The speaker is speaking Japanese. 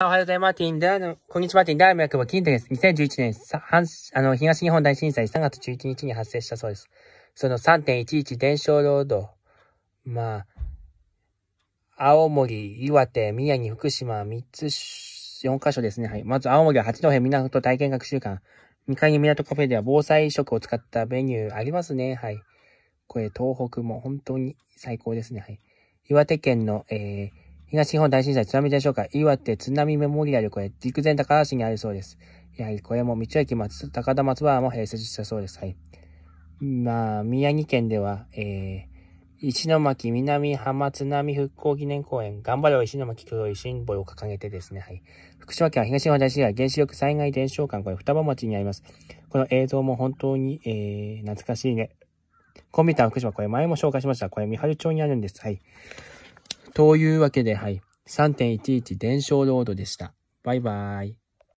おはようございます。ティンダーの、こんにちは、ティンダーの役場金太です。2011年、あの、東日本大震災3月11日に発生したそうです。その3.11伝承ロード、まあ、青森、岩手、宮城、福島、3つ、4カ所ですね。はい。まず、青森は八戸港体験学習館。2階に港カフェでは防災食を使ったメニューありますね。はい。これ、東北も本当に最高ですね。はい。岩手県の、えー、東日本大震災津波でしょうか岩手津波メモリアルこれ、陸前高田市にあるそうです。やはりこれも道駅松、高田松原も併設したそうです。はい。まあ、宮城県では、えー、石巻南浜津波復興記念公園、頑張ろう石巻黒いシンボルを掲げてですね、はい。福島県は東日本大震災原子力災害伝承館、これ双葉町にあります。この映像も本当に、えー、懐かしいね。コンビュター福島、これ前も紹介しました。これ、三春町にあるんです。はい。というわけで、はい。3.11伝承ロードでした。バイバイ。